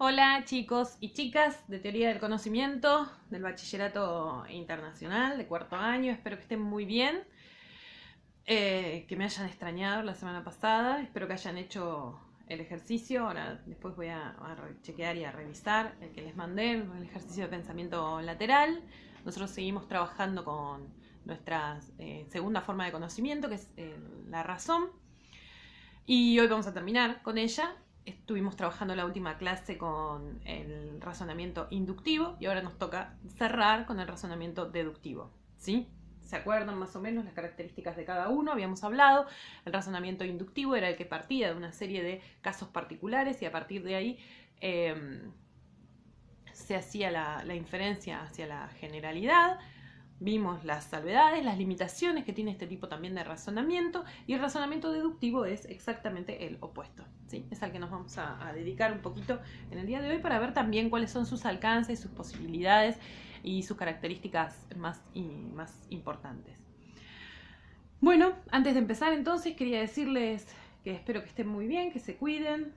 Hola chicos y chicas de Teoría del Conocimiento del Bachillerato Internacional de cuarto año, espero que estén muy bien, eh, que me hayan extrañado la semana pasada, espero que hayan hecho el ejercicio, ahora después voy a, chequear y a revisar el que les mandé, el ejercicio de pensamiento lateral, nosotros seguimos trabajando con nuestra eh, segunda forma de conocimiento que es eh, la razón y hoy vamos a terminar con ella estuvimos trabajando la última clase con el razonamiento inductivo y ahora nos toca cerrar con el razonamiento deductivo, ¿sí? ¿Se acuerdan más o menos las características de cada uno? Habíamos hablado, el razonamiento inductivo era el que partía de una serie de casos particulares y a partir de ahí eh, se hacía la, la, inferencia hacia la generalidad. Vimos las salvedades, las limitaciones que tiene este tipo también de razonamiento y el razonamiento deductivo es exactamente el opuesto. Es al que nos vamos a, dedicar un poquito en el día de hoy para ver también cuáles son sus alcances, sus posibilidades y sus características más, más importantes. Bueno, antes de empezar entonces quería decirles que espero que estén muy bien, que se cuiden.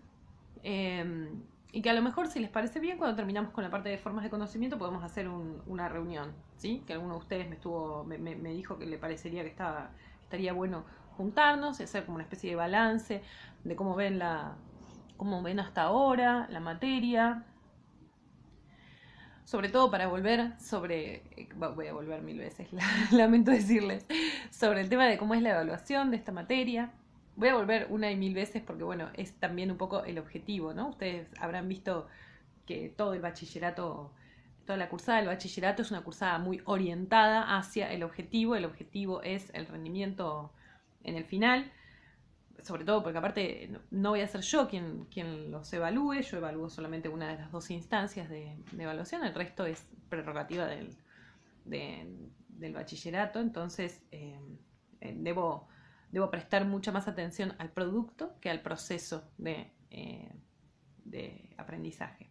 Em, y que a lo mejor, si les parece bien, cuando terminamos con la parte de formas de conocimiento, podemos hacer una reunión, ¿sí? Que alguno de ustedes me, estuvo, me, me, dijo que le parecería que estaba, estaría bueno juntarnos y hacer como una especie de balance de cómo ven, la, cómo ven hasta ahora la materia. Sobre todo para volver sobre, voy a volver mil veces, lamento decirles, sobre el tema de cómo es la evaluación de esta materia voy a volver una y mil veces porque, bueno, es también un poco el objetivo, ¿no? Ustedes habrán visto que todo el bachillerato, toda la cursada del bachillerato es una cursada muy orientada hacia el objetivo. El objetivo es el rendimiento en el final, sobre todo porque aparte no voy a ser yo quien, quien los evalúe, yo evalúo solamente una de las dos instancias de, evaluación, el resto es prerrogativa del, bachillerato, entonces eh, eh, debo debo prestar mucha más atención al producto que al proceso de, eh, aprendizaje.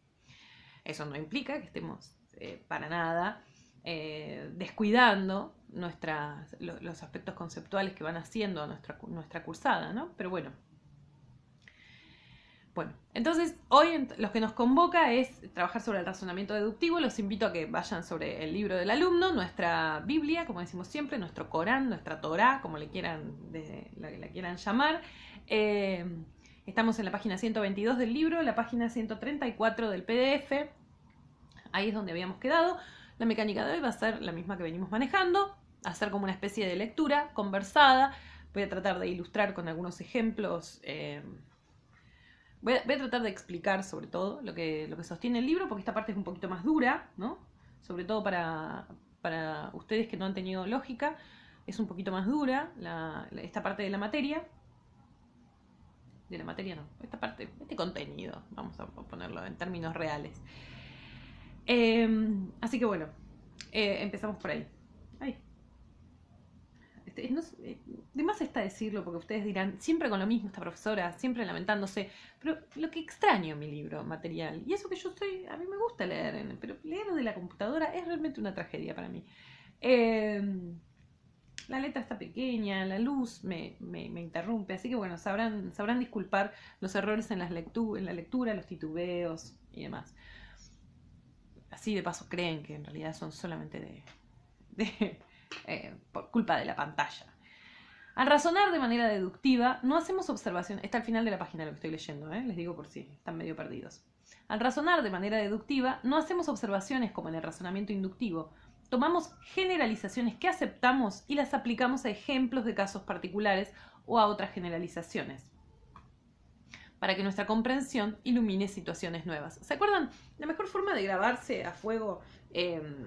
Eso no implica que estemos eh, para nada eh, descuidando nuestras, los aspectos conceptuales que van haciendo nuestra, nuestra cursada, ¿no? Pero bueno, bueno, entonces hoy lo que nos convoca es trabajar sobre el razonamiento deductivo. Los invito a que vayan sobre el libro del alumno, nuestra Biblia, como decimos siempre, nuestro Corán, nuestra Torá, como le quieran, la, la, quieran llamar. Eh, estamos en la página 122 del libro, la página 134 del PDF. Ahí es donde habíamos quedado. La mecánica de hoy va a ser la misma que venimos manejando, hacer como una especie de lectura conversada. Voy a tratar de ilustrar con algunos ejemplos. Eh, Voy a, tratar de explicar sobre todo lo que, lo que sostiene el libro, porque esta parte es un poquito más dura, ¿no? Sobre todo para, ustedes que no han tenido lógica, es un poquito más dura esta parte de la materia. De la materia no, esta parte, este contenido, vamos a ponerlo en términos reales. Em, así que bueno, eh, empezamos por ahí. Este, eh, de más está decirlo porque ustedes dirán, siempre con lo mismo esta profesora, siempre lamentándose, pero lo que extraño mi libro material, y eso que yo estoy, a mí me gusta leer, pero leer de la computadora es realmente una tragedia para mí. Em, la letra está pequeña, la luz me, interrumpe, así que bueno, sabrán, sabrán disculpar los errores en, las lectu en la lectura, los titubeos y demás. Así de paso creen que en realidad son solamente de eh, por culpa de la pantalla. Al razonar de manera deductiva, no hacemos observaciones. Está al final de la página lo que estoy leyendo, eh, les digo por si están medio perdidos. Al razonar de manera deductiva, no hacemos observaciones como en el razonamiento inductivo. Tomamos generalizaciones que aceptamos y las aplicamos a ejemplos de casos particulares o a otras generalizaciones para que nuestra comprensión ilumine situaciones nuevas. ¿Se acuerdan? La mejor forma de grabarse a fuego em,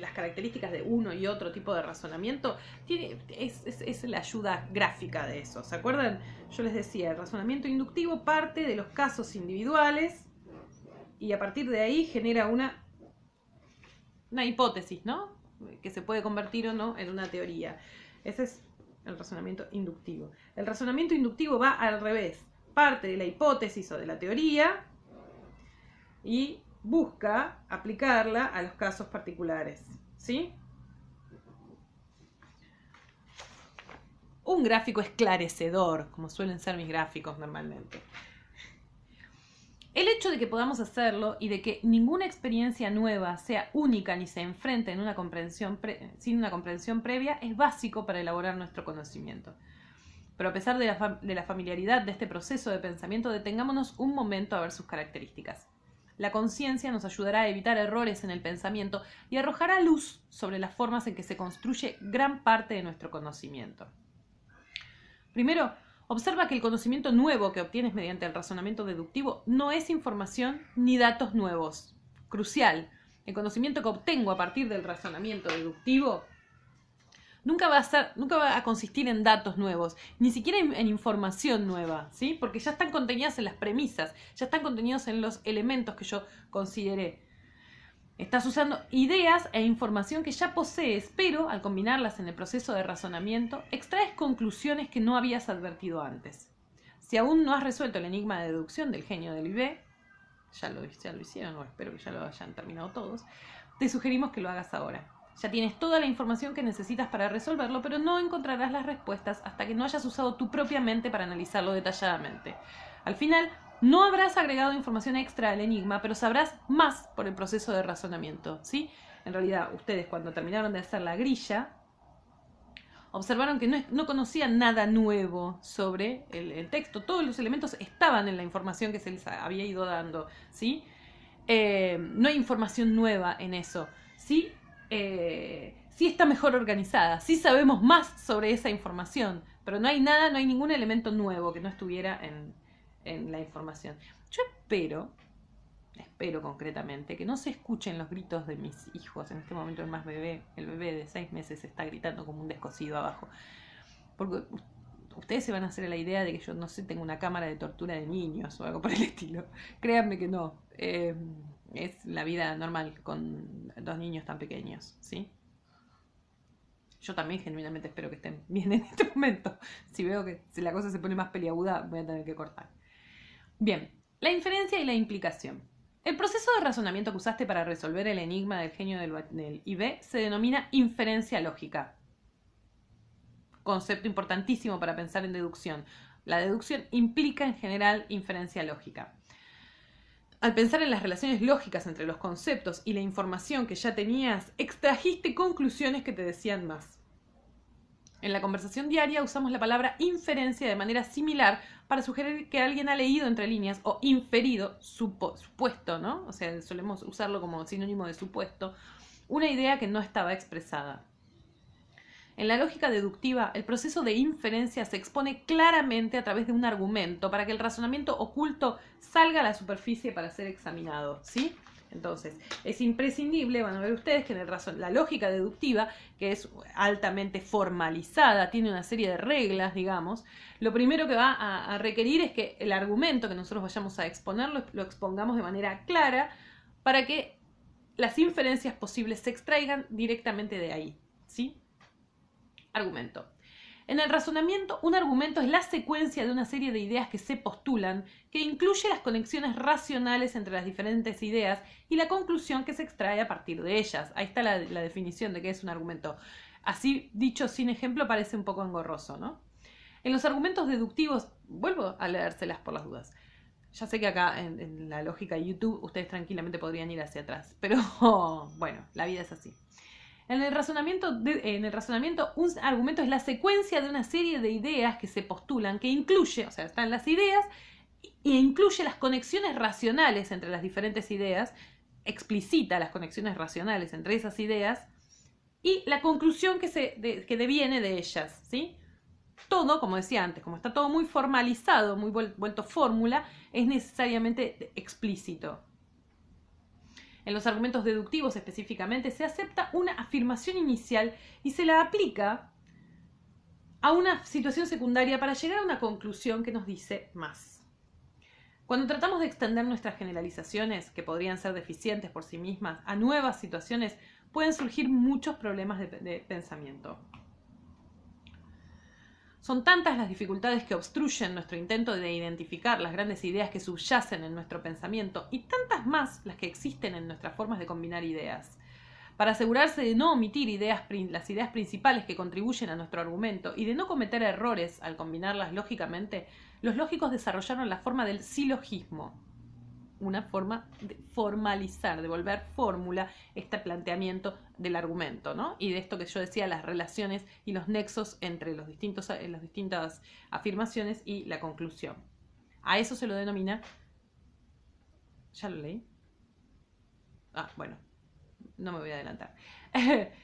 las características de uno y otro tipo de razonamiento, tiene, es, la ayuda gráfica de eso. ¿Se acuerdan? Yo les decía, el razonamiento inductivo parte de los casos individuales y a partir de ahí genera una, una hipótesis, ¿no? Que se puede convertir o no en una teoría. Ese es el razonamiento inductivo. El razonamiento inductivo va al revés. Parte de la hipótesis o de la teoría y busca aplicarla a los casos particulares. ¿Sí? Un gráfico esclarecedor, como suelen ser mis gráficos normalmente. El hecho de que podamos hacerlo y de que ninguna experiencia nueva sea única ni se enfrente en una comprensión sin una comprensión previa es básico para elaborar nuestro conocimiento. Pero a pesar de la, de la familiaridad de este proceso de pensamiento, detengámonos un momento a ver sus características. La conciencia nos ayudará a evitar errores en el pensamiento y arrojará luz sobre las formas en que se construye gran parte de nuestro conocimiento. Primero, observa que el conocimiento nuevo que obtienes mediante el razonamiento deductivo no es información ni datos nuevos. Crucial, el conocimiento que obtengo a partir del razonamiento deductivo nunca va a nunca va a consistir en datos nuevos, ni siquiera en, información nueva, ¿sí? Porque ya están contenidas en las premisas, ya están contenidos en los elementos que yo consideré. Estás usando ideas e información que ya posees, pero al combinarlas en el proceso de razonamiento, extraes conclusiones que no habías advertido antes. Si aún no has resuelto el enigma de deducción del genio del IB, ya lo, ya lo hicieron, o espero que ya lo hayan terminado todos, te sugerimos que lo hagas ahora. Ya tienes toda la información que necesitas para resolverlo, pero no encontrarás las respuestas hasta que no hayas usado tu propia mente para analizarlo detalladamente. Al final, no habrás agregado información extra al enigma, pero sabrás más por el proceso de razonamiento, ¿sí? En realidad, ustedes cuando terminaron de hacer la grilla, observaron que no, conocían nada nuevo sobre el, texto. Todos los elementos estaban en la información que se les había ido dando, ¿sí? Eh, no hay información nueva en eso, ¿sí? Eh, sí está mejor organizada, sí sabemos más sobre esa información, pero no hay nada, no hay ningún elemento nuevo que no estuviera en, la información. Yo espero, espero concretamente, que no se escuchen los gritos de mis hijos. En este momento el más bebé, el bebé de seis meses está gritando como un descosido abajo. Porque ustedes se van a hacer la idea de que yo, no sé, tengo una cámara de tortura de niños o algo por el estilo. Créanme que no. Eh, es la vida normal con dos niños tan pequeños, ¿sí? Yo también genuinamente espero que estén bien en este momento. Si veo que si la cosa se pone más peliaguda, voy a tener que cortar. Bien, la inferencia y la implicación. El proceso de razonamiento que usaste para resolver el enigma del genio del IB se denomina inferencia lógica. Concepto importantísimo para pensar en deducción. La deducción implica en general inferencia lógica. Al pensar en las relaciones lógicas entre los conceptos y la información que ya tenías, extrajiste conclusiones que te decían más. En la conversación diaria usamos la palabra inferencia de manera similar para sugerir que alguien ha leído entre líneas o inferido, su supuesto, ¿no? O sea, solemos usarlo como sinónimo de supuesto, una idea que no estaba expresada. En la lógica deductiva, el proceso de inferencia se expone claramente a través de un argumento para que el razonamiento oculto salga a la superficie para ser examinado, ¿sí? Entonces, es imprescindible, van a ver ustedes, que en la lógica deductiva, que es altamente formalizada, tiene una serie de reglas, digamos, lo primero que va a, requerir es que el argumento que nosotros vayamos a exponerlo, lo expongamos de manera clara para que las inferencias posibles se extraigan directamente de ahí, ¿sí? Argumento. En el razonamiento, un argumento es la secuencia de una serie de ideas que se postulan, que incluye las conexiones racionales entre las diferentes ideas y la conclusión que se extrae a partir de ellas. Ahí está la, definición de qué es un argumento. Así dicho sin ejemplo parece un poco engorroso, ¿no? En los argumentos deductivos, vuelvo a leérselas por las dudas. Ya sé que acá en, en la lógica de YouTube ustedes tranquilamente podrían ir hacia atrás, pero bueno, la vida es así. En el, razonamiento en el razonamiento, un argumento es la secuencia de una serie de ideas que se postulan, que incluye, o sea, están las ideas, e incluye las conexiones racionales entre las diferentes ideas, explicita las conexiones racionales entre esas ideas, y la conclusión que, se, deviene de ellas, ¿sí? Todo, como decía antes, como está todo muy formalizado, muy vuelto fórmula, es necesariamente explícito. En los argumentos deductivos específicamente se acepta una afirmación inicial y se la aplica a una situación secundaria para llegar a una conclusión que nos dice más. Cuando tratamos de extender nuestras generalizaciones, que podrían ser deficientes por sí mismas, a nuevas situaciones, pueden surgir muchos problemas de, pensamiento. Son tantas las dificultades que obstruyen nuestro intento de identificar las grandes ideas que subyacen en nuestro pensamiento y tantas más las que existen en nuestras formas de combinar ideas. Para asegurarse de no omitir ideas, las ideas principales que contribuyen a nuestro argumento y de no cometer errores al combinarlas lógicamente, los lógicos desarrollaron la forma del silogismo una forma de formalizar, de volver fórmula este planteamiento del argumento, ¿no? Y de esto que yo decía, las relaciones y los nexos entre los distintos, eh, las distintas afirmaciones y la conclusión. A eso se lo denomina... ¿Ya lo leí? Ah, bueno, no me voy a adelantar.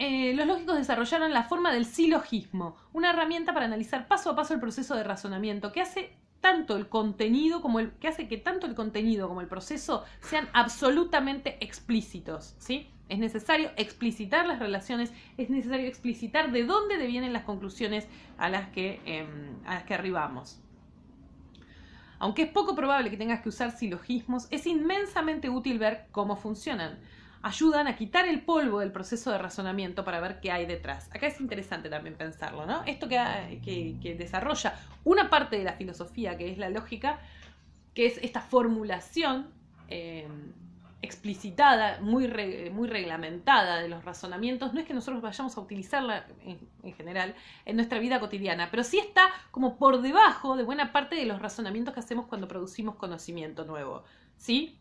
Eh, los lógicos desarrollaron la forma del silogismo, una herramienta para analizar paso a paso el proceso de razonamiento que hace tanto el contenido como el que hace que tanto el contenido como el proceso sean absolutamente explícitos, ¿sí? Es necesario explicitar las relaciones, es necesario explicitar de dónde devienen las conclusiones a em, a las que arribamos. Aunque es poco probable que tengas que usar silogismos, es inmensamente útil ver cómo funcionan ayudan a quitar el polvo del proceso de razonamiento para ver qué hay detrás. Acá es interesante también pensarlo, ¿no? Esto que, desarrolla una parte de la filosofía, que es la lógica, que es esta formulación em, explicitada, muy, muy reglamentada de los razonamientos, no es que nosotros vayamos a utilizarla en, general en nuestra vida cotidiana, pero sí está como por debajo de buena parte de los razonamientos que hacemos cuando producimos conocimiento nuevo, ¿sí?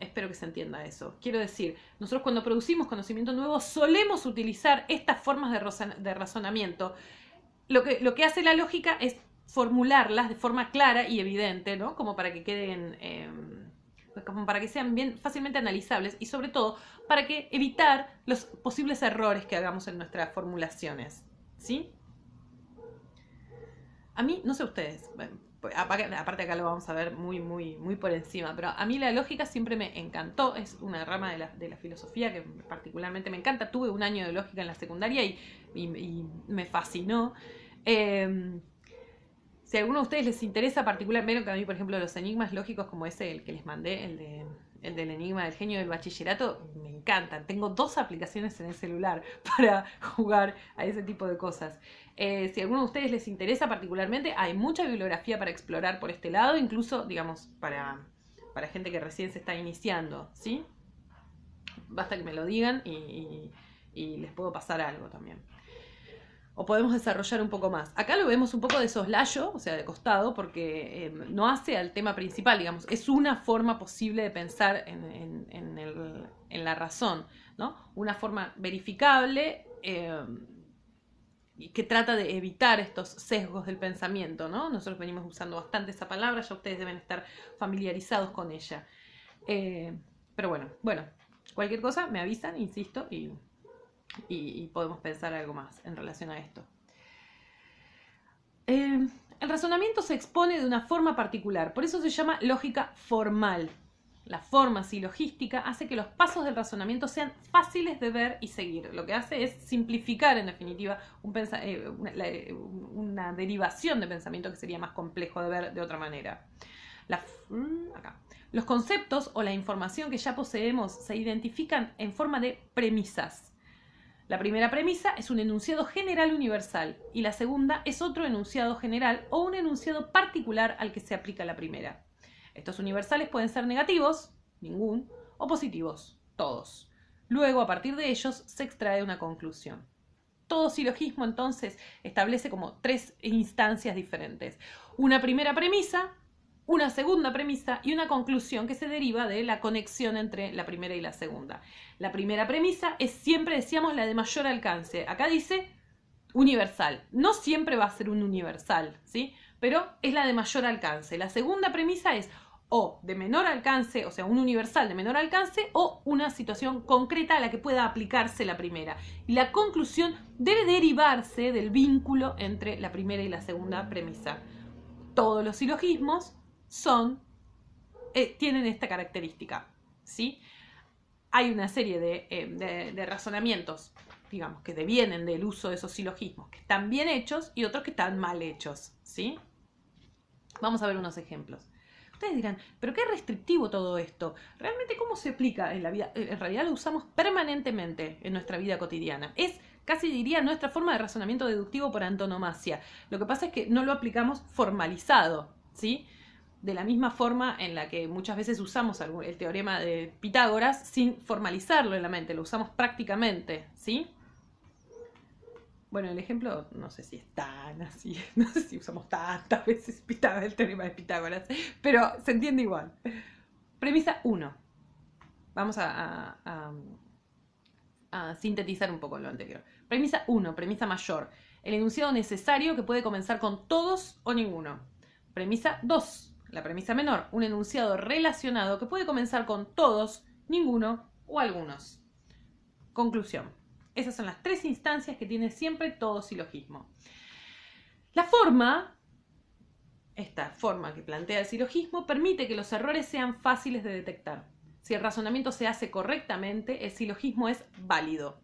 Espero que se entienda eso. Quiero decir, nosotros cuando producimos conocimiento nuevo solemos utilizar estas formas de, razonamiento. Lo que, lo que, hace la lógica es formularlas de forma clara y evidente, ¿no? Como para que queden, em, como para que sean bien fácilmente analizables y sobre todo para que evitar los posibles errores que hagamos en nuestras formulaciones, ¿sí? A mí, no sé ustedes, bueno, pues, aparte acá lo vamos a ver muy, muy, muy por encima, pero a mí la lógica siempre me encantó, es una rama de la, filosofía que particularmente me encanta, tuve un año de lógica en la secundaria y, me fascinó. Em, si a alguno de ustedes les interesa particularmente, a mí, por ejemplo, los enigmas lógicos como ese, el que les mandé, el de el del Enigma del Genio del Bachillerato, me encantan. Tengo dos aplicaciones en el celular para jugar a ese tipo de cosas. Eh, si a alguno de ustedes les interesa particularmente, hay mucha bibliografía para explorar por este lado, incluso, digamos, para, gente que recién se está iniciando, ¿sí? Basta que me lo digan y les puedo pasar algo también o podemos desarrollar un poco más. Acá lo vemos un poco de soslayo, o sea, de costado, porque em, no hace al tema principal, digamos, es una forma posible de pensar en, la razón, ¿no? Una forma verificable em, que trata de evitar estos sesgos del pensamiento, ¿no? Nosotros venimos usando bastante esa palabra, ya ustedes deben estar familiarizados con ella. Eh, pero bueno, bueno, cualquier cosa me avisan, insisto, y y, podemos pensar algo más en relación a esto. Em, el razonamiento se expone de una forma particular, por eso se llama lógica formal. La forma silogística hace que los pasos del razonamiento sean fáciles de ver y seguir. Lo que hace es simplificar, en definitiva, eh, eh, una, derivación de pensamiento que sería más complejo de ver de otra manera. Mm, los conceptos o la información que ya poseemos se identifican en forma de premisas. La primera premisa es un enunciado general universal y la segunda es otro enunciado general o un enunciado particular al que se aplica la primera. Estos universales pueden ser negativos, ningún, o positivos, todos. Luego, a partir de ellos, se extrae una conclusión. Todo silogismo entonces establece como tres instancias diferentes. Una primera premisa, una segunda premisa y una conclusión que se deriva de la conexión entre la primera y la segunda. La primera premisa es siempre, decíamos, la de mayor alcance. Acá dice universal. No siempre va a ser un universal, ¿sí? Pero es la de mayor alcance. La segunda premisa es o de menor alcance, o sea, un universal de menor alcance, o una situación concreta a la que pueda aplicarse la primera. Y la conclusión debe derivarse del vínculo entre la primera y la segunda premisa. Todos los silogismos son, eh, tienen esta característica, ¿sí? Hay una serie eh, de, razonamientos, digamos, que devienen del uso de esos silogismos, que están bien hechos y otros que están mal hechos, ¿sí? Vamos a ver unos ejemplos. Ustedes dirán, pero qué restrictivo todo esto. ¿Realmente cómo se aplica en la vida? Eh, en realidad lo usamos permanentemente en nuestra vida cotidiana. Es casi diría nuestra forma de razonamiento deductivo por antonomasia. Lo que pasa es que no lo aplicamos formalizado, ¿sí? de la misma forma en la que muchas veces usamos el teorema de Pitágoras sin formalizarlo en la mente, lo usamos prácticamente, ¿sí? Bueno, el ejemplo no sé si es tan así, no sé si usamos tantas veces el teorema de Pitágoras, pero se entiende igual. Premisa 1. Vamos a, a sintetizar un poco lo anterior. Premisa 1, premisa mayor. El enunciado necesario que puede comenzar con todos o ninguno. Premisa 2 la premisa menor, un enunciado relacionado que puede comenzar con todos, ninguno o algunos. Conclusión. Esas son las tres instancias que tiene siempre todo silogismo. La forma, esta forma que plantea el silogismo, permite que los errores sean fáciles de detectar. Si el razonamiento se hace correctamente, el silogismo es válido.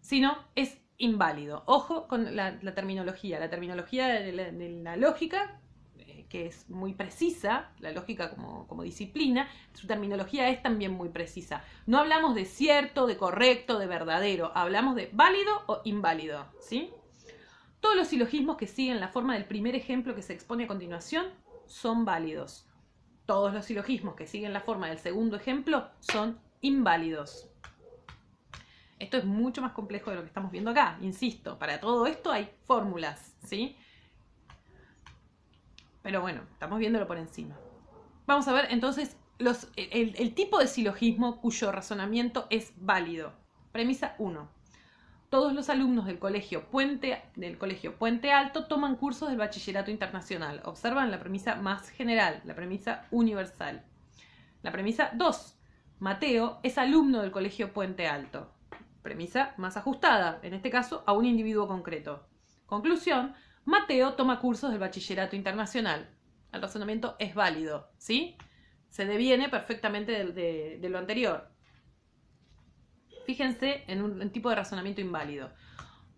Si no, es inválido. Ojo con la, terminología. La terminología de de la lógica es muy precisa, la lógica como, disciplina, su terminología es también muy precisa. No hablamos de cierto, de correcto, de verdadero, hablamos de válido o inválido, ¿sí? Todos los silogismos que siguen la forma del primer ejemplo que se expone a continuación son válidos. Todos los silogismos que siguen la forma del segundo ejemplo son inválidos. Esto es mucho más complejo de lo que estamos viendo acá, insisto, para todo esto hay fórmulas, ¿sí? Pero bueno, estamos viéndolo por encima. Vamos a ver entonces el, tipo de silogismo cuyo razonamiento es válido. Premisa 1. Todos los alumnos del colegio, Puente, del colegio Puente Alto toman cursos del bachillerato internacional. Observan la premisa más general, la premisa universal. La premisa 2. Mateo es alumno del colegio Puente Alto. Premisa más ajustada, en este caso, a un individuo concreto. Conclusión, Mateo toma cursos del bachillerato internacional. El razonamiento es válido, ¿sí? Se deviene perfectamente de, lo anterior. Fíjense en un tipo de razonamiento inválido.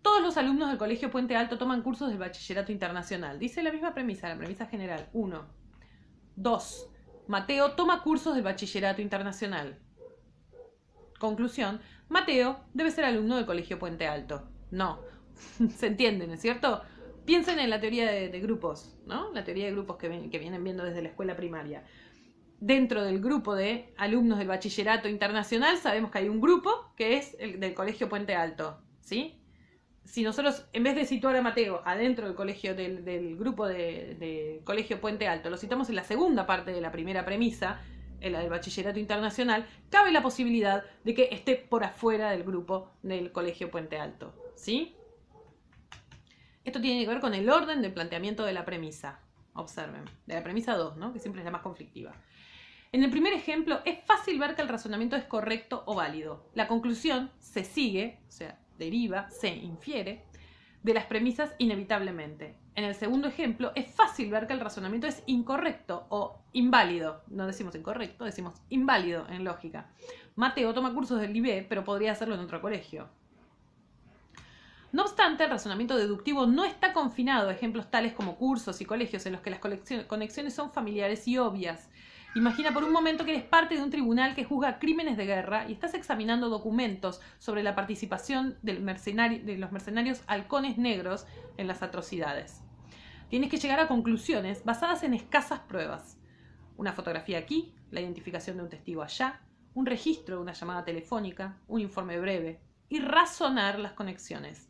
Todos los alumnos del Colegio Puente Alto toman cursos del bachillerato internacional. Dice la misma premisa, la premisa general. Uno. Dos. Mateo toma cursos del bachillerato internacional. Conclusión. Mateo debe ser alumno del Colegio Puente Alto. No. ¿Se entiende, no es cierto? Piensen en la teoría de, grupos, ¿no? La teoría de grupos que, vienen viendo desde la escuela primaria. Dentro del grupo de alumnos del bachillerato internacional sabemos que hay un grupo que es el del Colegio Puente Alto, ¿sí? si nosotros, en vez de situar a Mateo adentro del colegio del, grupo Colegio Puente Alto, lo citamos en la segunda parte de la primera premisa, en la del bachillerato internacional, cabe la posibilidad de que esté por afuera del grupo del Colegio Puente Alto. ¿Sí? Esto tiene que ver con el orden del planteamiento de la premisa. Observen, de la premisa 2, ¿no? que siempre es la más conflictiva. En el primer ejemplo, es fácil ver que el razonamiento es correcto o válido. La conclusión se sigue, o sea, deriva, se infiere, de las premisas inevitablemente. En el segundo ejemplo, es fácil ver que el razonamiento es incorrecto o inválido. No decimos incorrecto, decimos inválido en lógica. Mateo toma cursos del IB, pero podría hacerlo en otro colegio. No obstante, el razonamiento deductivo no está confinado a ejemplos tales como cursos y colegios en los que las conexiones son familiares y obvias. Imagina por un momento que eres parte de un tribunal que juzga crímenes de guerra y estás examinando documentos sobre la participación del de los mercenarios halcones negros en las atrocidades. Tienes que llegar a conclusiones basadas en escasas pruebas. Una fotografía aquí, la identificación de un testigo allá, un registro de una llamada telefónica, un informe breve, y razonar las conexiones.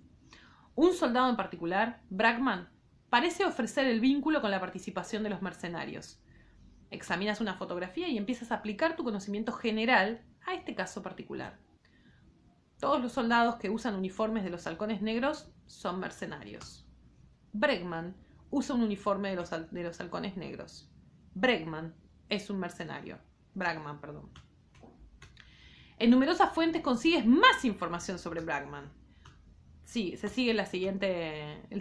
Un soldado en particular, Bragman, parece ofrecer el vínculo con la participación de los mercenarios. Examinas una fotografía y empiezas a aplicar tu conocimiento general a este caso particular. Todos los soldados que usan uniformes de los halcones negros son mercenarios. Bregman usa un uniforme de los, de los halcones negros. Bregman es un mercenario. Bragman, perdón. En numerosas fuentes consigues más información sobre Bragman. Sí, se sigue el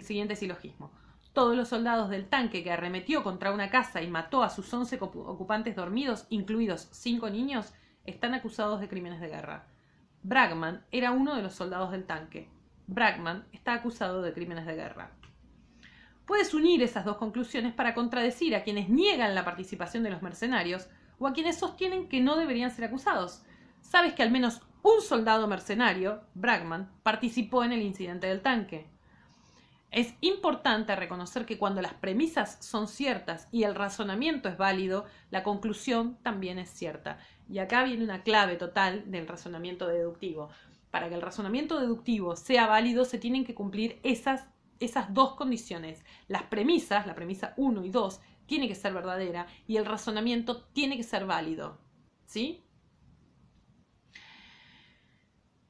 siguiente silogismo. Todos los soldados del tanque que arremetió contra una casa y mató a sus 11 ocupantes dormidos, incluidos 5 niños, están acusados de crímenes de guerra. Bragman era uno de los soldados del tanque. Bragman está acusado de crímenes de guerra. Puedes unir esas dos conclusiones para contradecir a quienes niegan la participación de los mercenarios o a quienes sostienen que no deberían ser acusados. Sabes que al menos un soldado mercenario, Bragman, participó en el incidente del tanque. Es importante reconocer que cuando las premisas son ciertas y el razonamiento es válido, la conclusión también es cierta. Y acá viene una clave total del razonamiento deductivo. Para que el razonamiento deductivo sea válido, se tienen que cumplir esas, esas dos condiciones. Las premisas, la premisa 1 y 2, tiene que ser verdadera y el razonamiento tiene que ser válido. ¿Sí?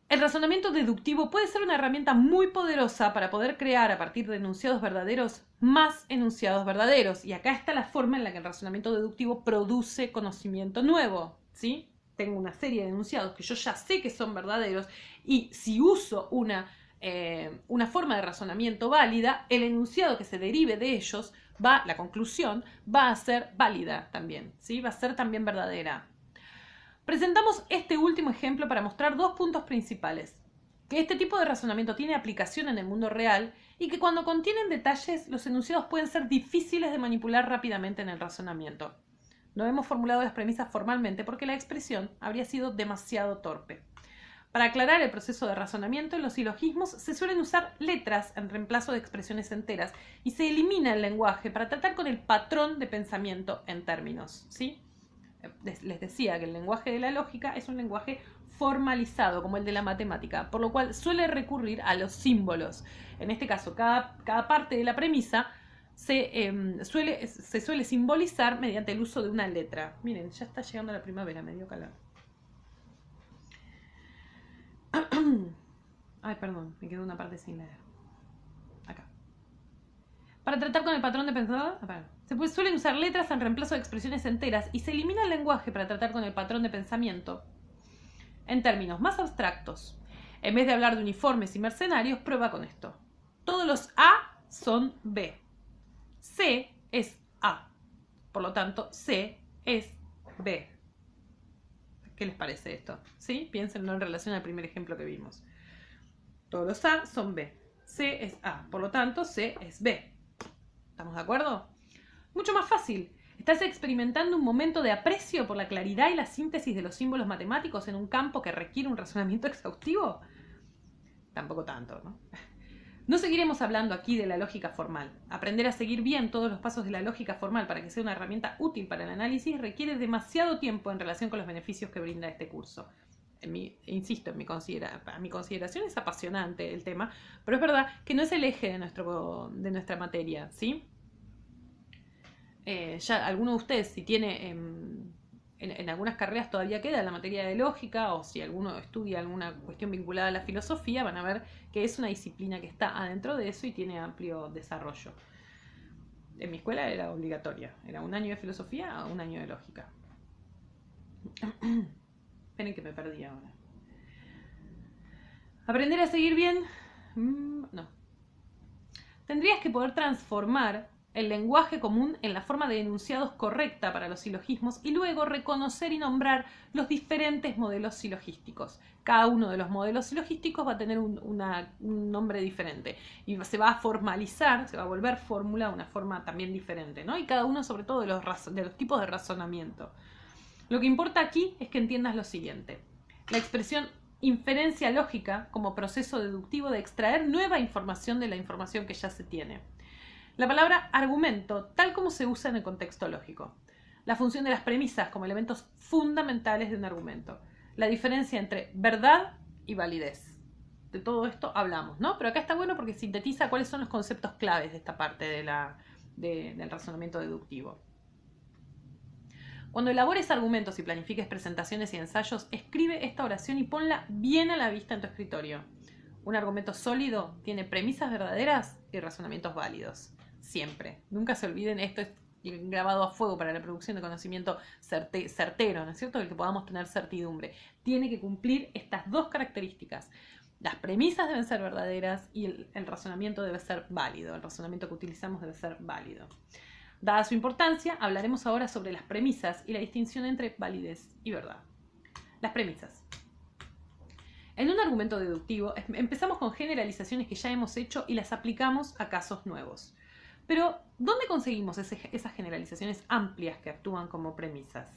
El razonamiento deductivo puede ser una herramienta muy poderosa para poder crear a partir de enunciados verdaderos más enunciados verdaderos. Y acá está la forma en la que el razonamiento deductivo produce conocimiento nuevo. ¿sí? Tengo una serie de enunciados que yo ya sé que son verdaderos y si uso una, eh, una forma de razonamiento válida, el enunciado que se derive de ellos va, la conclusión, va a ser válida también, ¿sí? va a ser también verdadera. Presentamos este último ejemplo para mostrar dos puntos principales. Que este tipo de razonamiento tiene aplicación en el mundo real y que cuando contienen detalles los enunciados pueden ser difíciles de manipular rápidamente en el razonamiento. No hemos formulado las premisas formalmente porque la expresión habría sido demasiado torpe. Para aclarar el proceso de razonamiento, en los silogismos se suelen usar letras en reemplazo de expresiones enteras y se elimina el lenguaje para tratar con el patrón de pensamiento en términos. ¿sí? les decía que el lenguaje de la lógica es un lenguaje formalizado, como el de la matemática, por lo cual suele recurrir a los símbolos. En este caso, cada, cada parte de la premisa se, em, suele, se suele simbolizar mediante el uso de una letra. Miren, ya está llegando la primavera, me dio calor. Ay, perdón, me quedó una parte sin leer. Para tratar con el patrón de pensamiento, se suelen usar letras en reemplazo de expresiones enteras y se elimina el lenguaje para tratar con el patrón de pensamiento en términos más abstractos. En vez de hablar de uniformes y mercenarios, prueba con esto. Todos los A son B. C es A. Por lo tanto, C es B. ¿Qué les parece esto? ¿Sí? Piénsenlo en relación al primer ejemplo que vimos. Todos los A son B. C es A. Por lo tanto, C es B. ¿Estamos de acuerdo? Mucho más fácil. Estás experimentando un momento de aprecio por la claridad y la síntesis de los símbolos matemáticos en un campo que requiere un razonamiento exhaustivo. Tampoco tanto, ¿no? No seguiremos hablando aquí de la lógica formal. Aprender a seguir bien todos los pasos de la lógica formal para que sea una herramienta útil para el análisis requiere demasiado tiempo en relación con los beneficios que brinda este curso insisto, en a mi consideración es apasionante el tema, pero es verdad que no es el eje de, nuestro, de nuestra materia, ¿sí? Eh, ya alguno de ustedes, si tiene... Em, en, algunas carreras todavía queda la materia de lógica o si alguno estudia alguna cuestión vinculada a la filosofía, van a ver que es una disciplina que está adentro de eso y tiene amplio desarrollo. En mi escuela era obligatoria, era un año de filosofía, o un año de lógica. Esperen que me perdí ahora. Aprender a seguir bien. Mm, no. Tendrías que poder transformar el lenguaje común en la forma de enunciados correcta para los silogismos y luego reconocer y nombrar los diferentes modelos silogísticos. Cada uno de los modelos silogísticos va a tener un, nombre diferente y se va a formalizar, se va a volver fórmula una forma también diferente, ¿no? Y cada uno sobre todo de los tipos de razonamiento. Lo que importa aquí es que entiendas lo siguiente. La expresión inferencia lógica como proceso deductivo de extraer nueva información de la información que ya se tiene. La palabra argumento, tal como se usa en el contexto lógico. La función de las premisas como elementos fundamentales de un argumento. La diferencia entre verdad y validez. De todo esto hablamos, ¿no? Pero acá está bueno porque sintetiza cuáles son los conceptos claves de esta parte del razonamiento deductivo. Cuando elabores argumentos y planifiques presentaciones y ensayos, escribe esta oración y ponla bien a la vista en tu escritorio. Un argumento sólido tiene premisas verdaderas y razonamientos válidos. Siempre. Nunca se olviden, esto es grabado a fuego para la producción de conocimiento certero, ¿no es cierto? Del que podamos tener certidumbre. Tiene que cumplir estas dos características. Las premisas deben ser verdaderas y el razonamiento debe ser válido. El razonamiento que utilizamos debe ser válido. Dada su importancia, hablaremos ahora sobre las premisas y la distinción entre validez y verdad. Las premisas. En un argumento deductivo empezamos con generalizaciones que ya hemos hecho y las aplicamos a casos nuevos. Pero, ¿dónde conseguimos esas generalizaciones amplias que actúan como premisas?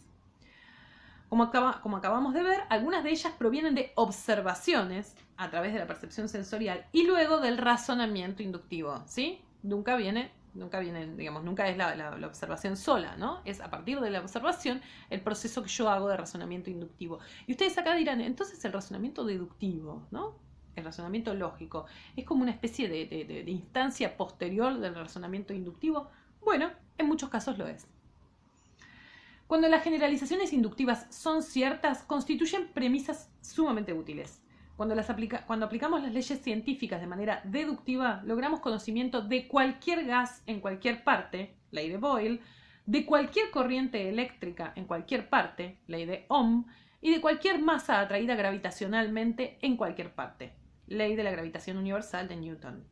Como, como acabamos de ver, algunas de ellas provienen de observaciones a través de la percepción sensorial y luego del razonamiento inductivo, ¿sí? Nunca viene nunca vienen, digamos, nunca es la, observación sola, ¿no? Es a partir de la observación el proceso que yo hago de razonamiento inductivo. Y ustedes acá dirán, entonces el razonamiento deductivo, ¿no? El razonamiento lógico, es como una especie de instancia posterior del razonamiento inductivo. Bueno, en muchos casos lo es. Cuando las generalizaciones inductivas son ciertas, constituyen premisas sumamente útiles cuando, las aplica cuando aplicamos las leyes científicas de manera deductiva, logramos conocimiento de cualquier gas en cualquier parte, ley de Boyle, de cualquier corriente eléctrica en cualquier parte, ley de Ohm, y de cualquier masa atraída gravitacionalmente en cualquier parte, ley de la gravitación universal de Newton.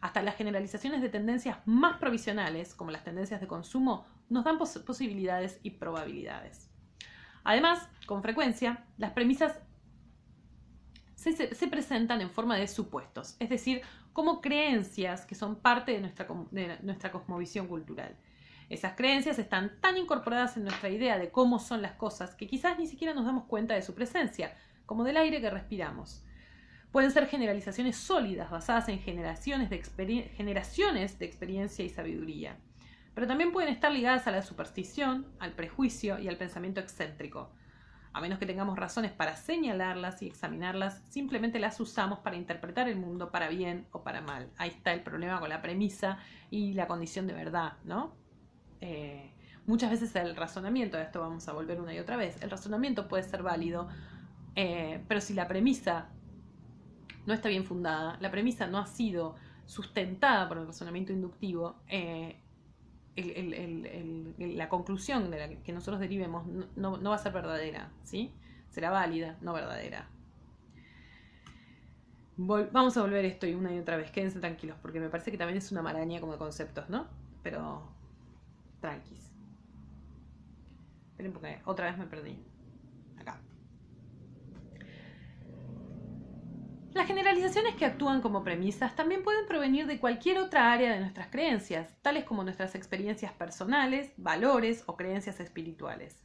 Hasta las generalizaciones de tendencias más provisionales, como las tendencias de consumo, nos dan posibilidades y probabilidades. Además, con frecuencia, las premisas se, presentan en forma de supuestos, es decir, como creencias que son parte de nuestra, de nuestra cosmovisión cultural. Esas creencias están tan incorporadas en nuestra idea de cómo son las cosas que quizás ni siquiera nos damos cuenta de su presencia, como del aire que respiramos. Pueden ser generalizaciones sólidas basadas en generaciones de, generaciones de experiencia y sabiduría, pero también pueden estar ligadas a la superstición, al prejuicio y al pensamiento excéntrico. A menos que tengamos razones para señalarlas y examinarlas, simplemente las usamos para interpretar el mundo para bien o para mal. Ahí está el problema con la premisa y la condición de verdad, ¿no? Eh, muchas veces el razonamiento, de esto vamos a volver una y otra vez, el razonamiento puede ser válido, eh, pero si la premisa no está bien fundada, la premisa no ha sido sustentada por el razonamiento inductivo, eh, la conclusión de la que nosotros derivemos no, va a ser verdadera, ¿sí? Será válida, no verdadera. Vamos a volver esto y una y otra vez, quédense tranquilos, porque me parece que también es una maraña como de conceptos, ¿no? Pero tranquis. Esperen porque otra vez me perdí. Las generalizaciones que actúan como premisas también pueden provenir de cualquier otra área de nuestras creencias, tales como nuestras experiencias personales, valores o creencias espirituales.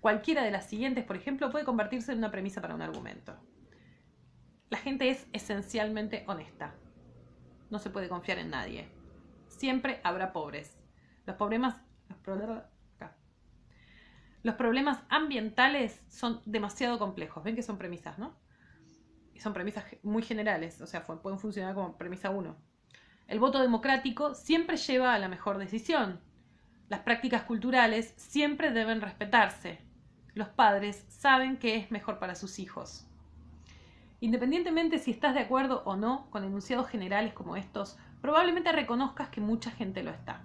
Cualquiera de las siguientes, por ejemplo, puede convertirse en una premisa para un argumento. La gente es esencialmente honesta. No se puede confiar en nadie. Siempre habrá pobres. Los problemas, los problemas, ambientales son demasiado complejos. Ven que son premisas, ¿no? son premisas muy generales, o sea, pueden funcionar como premisa 1. El voto democrático siempre lleva a la mejor decisión. Las prácticas culturales siempre deben respetarse. Los padres saben qué es mejor para sus hijos. Independientemente si estás de acuerdo o no con enunciados generales como estos, probablemente reconozcas que mucha gente lo está.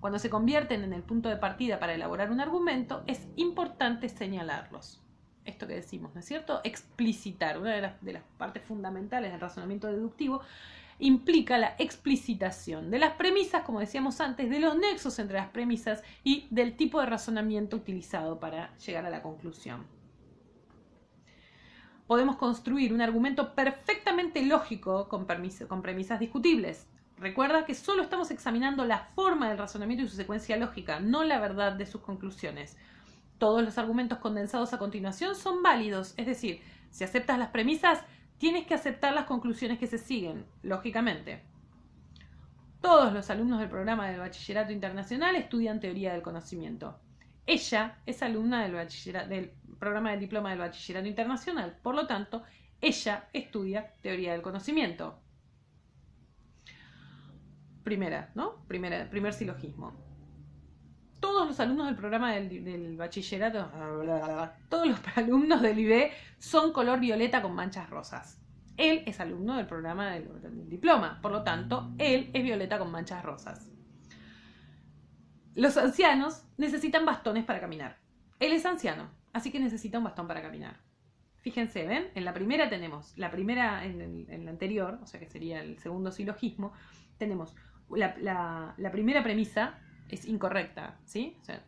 Cuando se convierten en el punto de partida para elaborar un argumento, es importante señalarlos esto que decimos, ¿no es cierto? Explicitar, una de las, partes fundamentales del razonamiento deductivo, implica la explicitación de las premisas, como decíamos antes, de los nexos entre las premisas y del tipo de razonamiento utilizado para llegar a la conclusión. Podemos construir un argumento perfectamente lógico con premisas discutibles. Recuerda que solo estamos examinando la forma del razonamiento y su secuencia lógica, no la verdad de sus conclusiones todos los argumentos condensados a continuación son válidos, es decir, si aceptas las premisas, tienes que aceptar las conclusiones que se siguen, lógicamente. Todos los alumnos del programa del Bachillerato Internacional estudian teoría del conocimiento. Ella es alumna del, programa de diploma del Bachillerato Internacional, por lo tanto, ella estudia teoría del conocimiento. Primera, ¿no? Primera, primer silogismo todos los alumnos del programa del, bachillerato, ah, todos los alumnos del IB son color violeta con manchas rosas. Él es alumno del programa del, diploma, por lo tanto, él es violeta con manchas rosas. Los ancianos necesitan bastones para caminar. Él es anciano, así que necesita un bastón para caminar. Fíjense, ¿ven? En la primera tenemos, la primera, en, la anterior, o sea que sería el segundo silogismo, tenemos la primera premisa es incorrecta, ¿sí? O sea,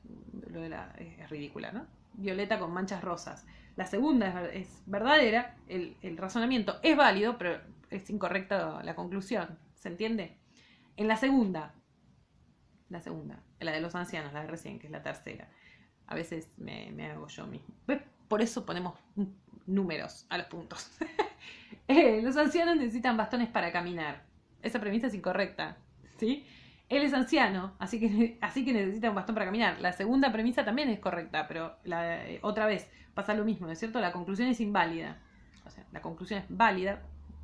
es, ridícula, ¿no? Violeta con manchas rosas. La segunda es, verdadera, el, razonamiento es válido, pero es incorrecta la conclusión, ¿se entiende? En la segunda, la segunda, la de los ancianos, la de recién, que es la tercera. A veces me, hago yo mismo. Por eso ponemos números a los puntos. Eh, los ancianos necesitan bastones para caminar. Esa premisa es incorrecta, ¿sí? Él es anciano, así que, así que necesita un bastón para caminar. La segunda premisa también es correcta, pero la, eh, otra vez pasa lo mismo, ¿no es cierto? La conclusión es inválida. O sea, la conclusión es válida,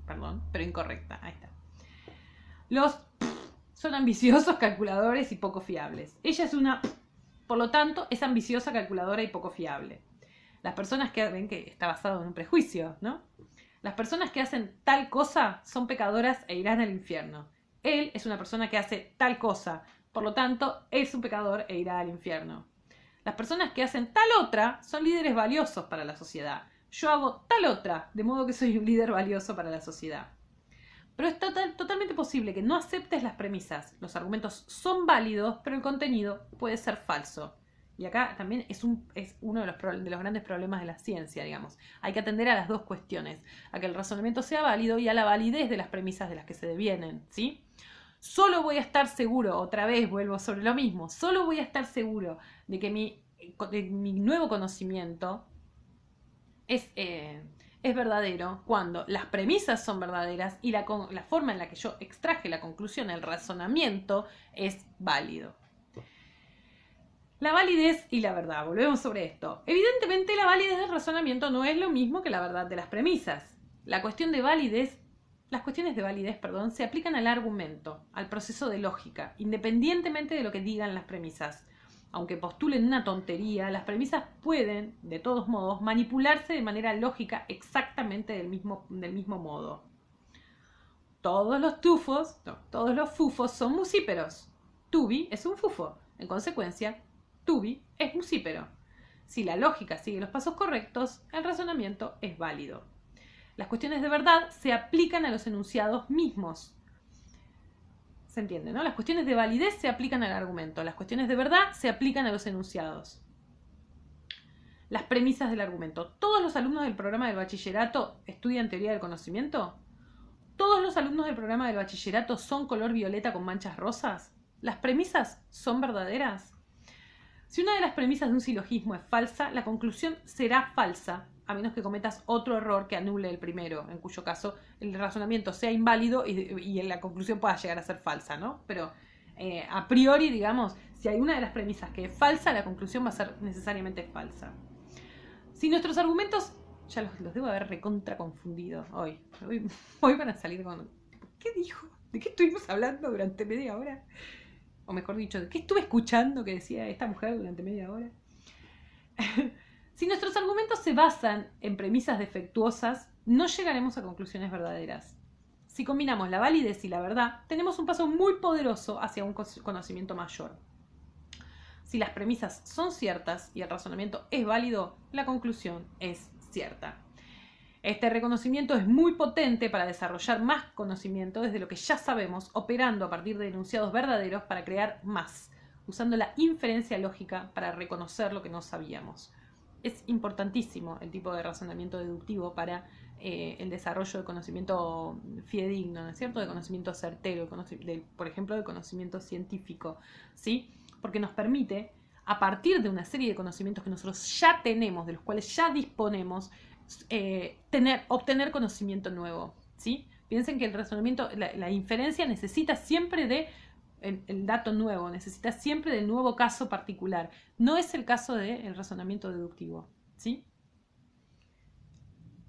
perdón, pero incorrecta. Ahí está. Los son ambiciosos, calculadores y poco fiables. Ella es una, por lo tanto, es ambiciosa, calculadora y poco fiable. Las personas que ven que está basado en un prejuicio, ¿no? Las personas que hacen tal cosa son pecadoras e irán al infierno. Él es una persona que hace tal cosa, por lo tanto, es un pecador e irá al infierno. Las personas que hacen tal otra son líderes valiosos para la sociedad. Yo hago tal otra, de modo que soy un líder valioso para la sociedad. Pero es totalmente posible que no aceptes las premisas. Los argumentos son válidos, pero el contenido puede ser falso. Y acá también es, uno de los, grandes problemas de la ciencia, digamos. Hay que atender a las dos cuestiones, a que el razonamiento sea válido y a la validez de las premisas de las que se devienen, ¿sí? Solo voy a estar seguro, otra vez vuelvo sobre lo mismo, solo voy a estar seguro de que mi, nuevo conocimiento eh, es, verdadero cuando las premisas son verdaderas y la, la, forma en la que yo extraje la conclusión, el razonamiento, es válido. La validez y la verdad. Volvemos sobre esto. Evidentemente la validez del razonamiento no es lo mismo que la verdad de las premisas. La cuestión de validez, las cuestiones de validez, perdón, se aplican al argumento, al proceso de lógica, independientemente de lo que digan las premisas. Aunque postulen una tontería, las premisas pueden, de todos modos, manipularse de manera lógica exactamente del mismo, del mismo modo. Todos los tufos, todos los fufos son musíperos. Tubi es un fufo. En consecuencia, Tubi es musípero. Si la lógica sigue los pasos correctos, el razonamiento es válido. Las cuestiones de verdad se aplican a los enunciados mismos. ¿Se entiende, no? Las cuestiones de validez se aplican al argumento, las cuestiones de verdad se aplican a los enunciados. Las premisas del argumento. ¿Todos los alumnos del programa del bachillerato estudian teoría del conocimiento? ¿Todos los alumnos del programa del bachillerato son color violeta con manchas rosas? ¿Las premisas son verdaderas? Si una de las premisas de un silogismo es falsa, la conclusión será falsa, a menos que cometas otro error que anule el primero, en cuyo caso el razonamiento sea inválido y, la conclusión pueda llegar a ser falsa, ¿no? Pero eh, a priori, digamos, si hay una de las premisas que es falsa, la conclusión va a ser necesariamente falsa. Si nuestros argumentos, ya los, debo haber recontra confundido hoy. hoy, hoy van a salir con... ¿Qué dijo? ¿De qué estuvimos hablando durante media hora? o mejor dicho, ¿qué estuve escuchando que decía esta mujer durante media hora? si nuestros argumentos se basan en premisas defectuosas, no llegaremos a conclusiones verdaderas. Si combinamos la validez y la verdad, tenemos un paso muy poderoso hacia un conocimiento mayor. Si las premisas son ciertas y el razonamiento es válido, la conclusión es cierta. Este reconocimiento es muy potente para desarrollar más conocimiento desde lo que ya sabemos, operando a partir de enunciados verdaderos para crear más, usando la inferencia lógica para reconocer lo que no sabíamos. Es importantísimo el tipo de razonamiento deductivo para eh, el desarrollo de conocimiento fidedigno, ¿no es cierto? De conocimiento certero, por ejemplo, de conocimiento científico, ¿sí? Porque nos permite, a partir de una serie de conocimientos que nosotros ya tenemos, de los cuales ya disponemos, eh, tener, obtener conocimiento nuevo, ¿sí? Piensen que el razonamiento, la, inferencia necesita siempre de el, dato nuevo, necesita siempre del nuevo caso particular. No es el caso del razonamiento deductivo, ¿sí?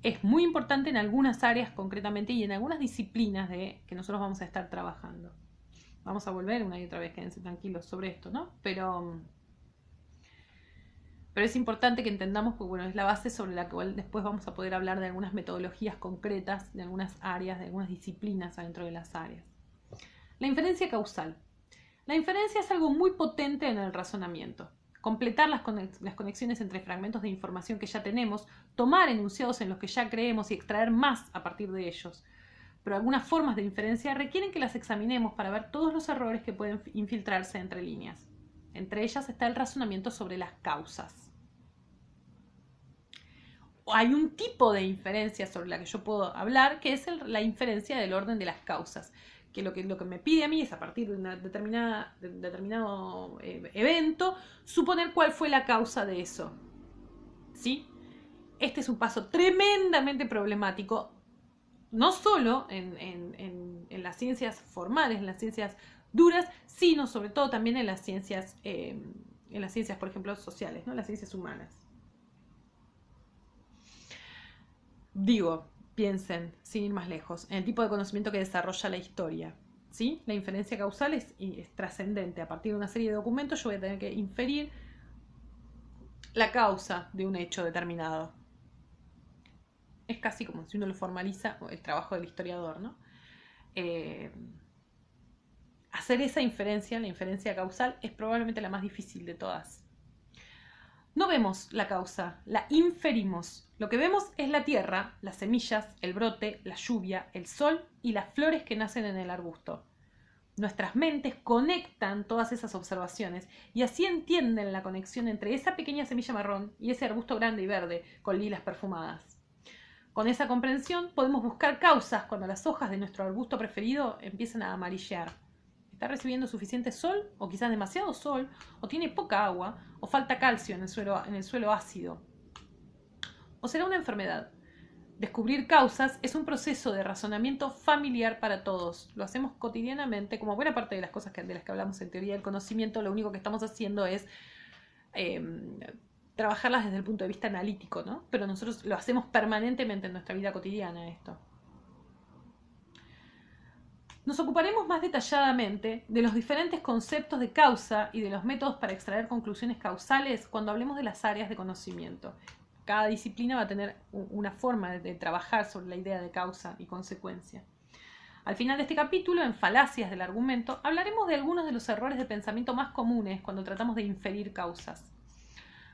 Es muy importante en algunas áreas concretamente y en algunas disciplinas de, que nosotros vamos a estar trabajando. Vamos a volver una y otra vez, quédense tranquilos sobre esto, ¿no? Pero... Mm, pero es importante que entendamos, que bueno, es la base sobre la cual después vamos a poder hablar de algunas metodologías concretas, de algunas áreas, de algunas disciplinas dentro de las áreas. La inferencia causal. La inferencia es algo muy potente en el razonamiento. Completar las, las conexiones entre fragmentos de información que ya tenemos, tomar enunciados en los que ya creemos y extraer más a partir de ellos pero algunas formas de inferencia requieren que las examinemos para ver todos los errores que pueden infiltrarse entre líneas. Entre ellas está el razonamiento sobre las causas. Hay un tipo de inferencia sobre la que yo puedo hablar, que es la inferencia del orden de las causas, que lo, que me pide a mí es a partir de, una determinada, un determinado eh, evento, suponer cuál fue la causa de eso. ¿Sí? Este es un paso tremendamente problemático, no solo en, en las ciencias formales, en las ciencias duras, sino sobre todo también en las ciencias, eh, en las ciencias, por ejemplo, sociales, ¿no? las ciencias humanas. Digo, piensen, sin ir más lejos, en el tipo de conocimiento que desarrolla la historia. ¿sí? La inferencia causal es, trascendente. A partir de una serie de documentos yo voy a tener que inferir la causa de un hecho determinado. Es casi como si uno lo formaliza el trabajo del historiador, ¿no? Eh, Hacer esa inferencia, la inferencia causal, es probablemente la más difícil de todas. No vemos la causa, la inferimos. Lo que vemos es la tierra, las semillas, el brote, la lluvia, el sol y las flores que nacen en el arbusto. Nuestras mentes conectan todas esas observaciones y así entienden la conexión entre esa pequeña semilla marrón y ese arbusto grande y verde con lilas perfumadas. Con esa comprensión podemos buscar causas cuando las hojas de nuestro arbusto preferido empiezan a amarillear está recibiendo suficiente sol o quizás demasiado sol o tiene poca agua o falta calcio en el suelo, en el suelo ácido. O será una enfermedad. Descubrir causas es un proceso de razonamiento familiar para todos. Lo hacemos cotidianamente, como buena parte de las cosas que, de las que hablamos en teoría del conocimiento, lo único que estamos haciendo es em, trabajarlas desde el punto de vista analítico, ¿no? Pero nosotros lo hacemos permanentemente en nuestra vida cotidiana esto. Nos ocuparemos más detalladamente de los diferentes conceptos de causa y de los métodos para extraer conclusiones causales cuando hablemos de las áreas de conocimiento. Cada disciplina va a tener una forma de trabajar sobre la idea de causa y consecuencia. Al final de este capítulo, en Falacias del Argumento, hablaremos de algunos de los errores de pensamiento más comunes cuando tratamos de inferir causas.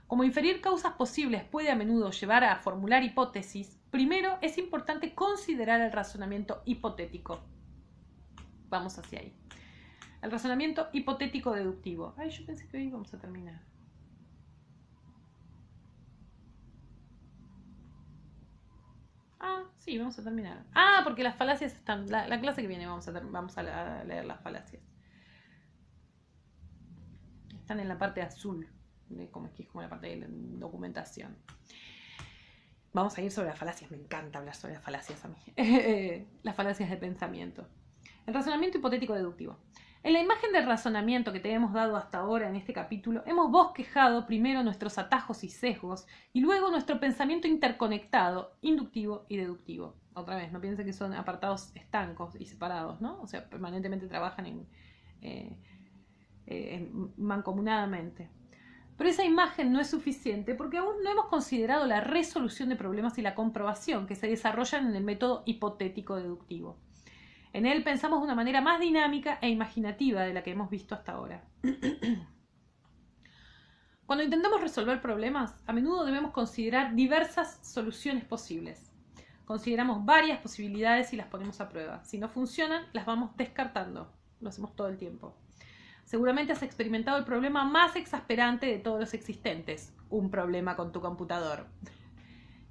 Como inferir causas posibles puede a menudo llevar a formular hipótesis, primero es importante considerar el razonamiento hipotético vamos hacia ahí. El razonamiento hipotético deductivo. Ay, yo pensé que hoy vamos a terminar. Ah, sí, vamos a terminar. Ah, porque las falacias están. La, clase que viene vamos a, vamos a, leer las falacias. Están en la parte azul, de, como, que es como la parte de documentación. Vamos a ir sobre las falacias, me encanta hablar sobre las falacias a mí. Eh, las falacias de pensamiento. El razonamiento hipotético deductivo. En la imagen del razonamiento que te hemos dado hasta ahora en este capítulo, hemos bosquejado primero nuestros atajos y sesgos y luego nuestro pensamiento interconectado, inductivo y deductivo. Otra vez, no piensen que son apartados estancos y separados, ¿no? O sea, permanentemente trabajan en, eh, eh, mancomunadamente. Pero esa imagen no es suficiente porque aún no hemos considerado la resolución de problemas y la comprobación que se desarrollan en el método hipotético deductivo. En él pensamos de una manera más dinámica e imaginativa de la que hemos visto hasta ahora. Cuando intentamos resolver problemas, a menudo debemos considerar diversas soluciones posibles. Consideramos varias posibilidades y las ponemos a prueba. Si no funcionan, las vamos descartando. Lo hacemos todo el tiempo. Seguramente has experimentado el problema más exasperante de todos los existentes, un problema con tu computador.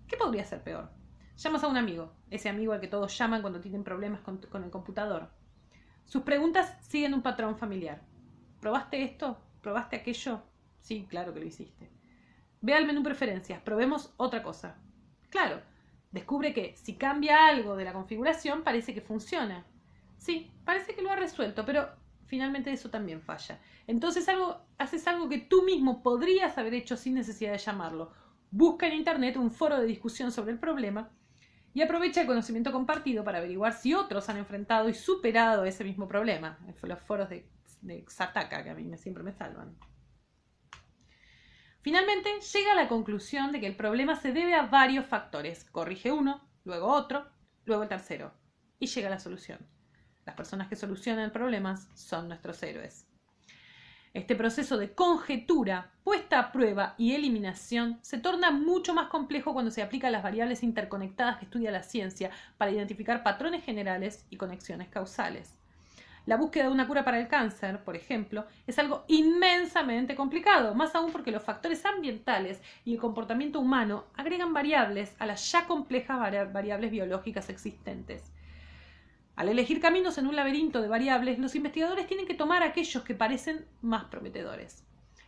¿Qué podría ser peor? Llamas a un amigo, ese amigo al que todos llaman cuando tienen problemas con, el computador. Sus preguntas siguen un patrón familiar. ¿Probaste esto? ¿Probaste aquello? Sí, claro que lo hiciste. Ve al menú preferencias, probemos otra cosa. Claro, descubre que si cambia algo de la configuración parece que funciona. Sí, parece que lo ha resuelto, pero finalmente eso también falla. Entonces haces algo que tú mismo podrías haber hecho sin necesidad de llamarlo. Busca en Internet un foro de discusión sobre el problema y aprovecha el conocimiento compartido para averiguar si otros han enfrentado y superado ese mismo problema. Los foros de, Xataka, que a mí siempre me salvan. Finalmente, llega a la conclusión de que el problema se debe a varios factores. Corrige uno, luego otro, luego el tercero. Y llega a la solución. Las personas que solucionan problemas son nuestros héroes. Este proceso de conjetura, puesta a prueba y eliminación se torna mucho más complejo cuando se aplica a las variables interconectadas que estudia la ciencia para identificar patrones generales y conexiones causales. La búsqueda de una cura para el cáncer, por ejemplo, es algo inmensamente complicado, más aún porque los factores ambientales y el comportamiento humano agregan variables a las ya complejas variables biológicas existentes. Al elegir caminos en un laberinto de variables, los investigadores tienen que tomar aquellos que parecen más prometedores.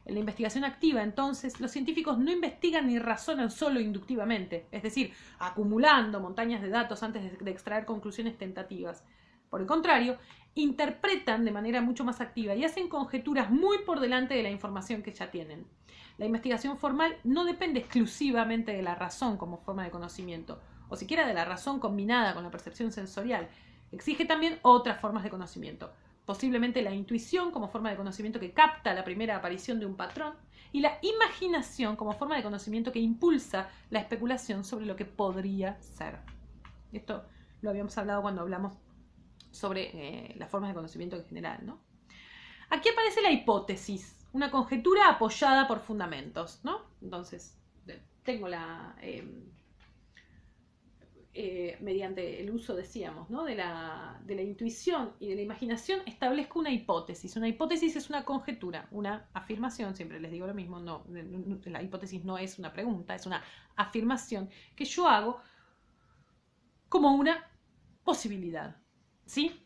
En la investigación activa, entonces, los científicos no investigan ni razonan solo inductivamente, es decir, acumulando montañas de datos antes de extraer conclusiones tentativas. Por el contrario, interpretan de manera mucho más activa y hacen conjeturas muy por delante de la información que ya tienen. La investigación formal no depende exclusivamente de la razón como forma de conocimiento, o siquiera de la razón combinada con la percepción sensorial, Exige también otras formas de conocimiento, posiblemente la intuición como forma de conocimiento que capta la primera aparición de un patrón y la imaginación como forma de conocimiento que impulsa la especulación sobre lo que podría ser. Esto lo habíamos hablado cuando hablamos sobre eh, las formas de conocimiento en general. Aquí aparece la hipótesis, una conjetura apoyada por fundamentos. ¿no? Entonces, tengo la... Em, eh, mediante el uso, decíamos, ¿no? de, la, intuición y de la imaginación, establezco una hipótesis. Una hipótesis es una conjetura, una afirmación, siempre les digo lo mismo, no, la hipótesis no es una pregunta, es una afirmación que yo hago como una posibilidad, ¿sí?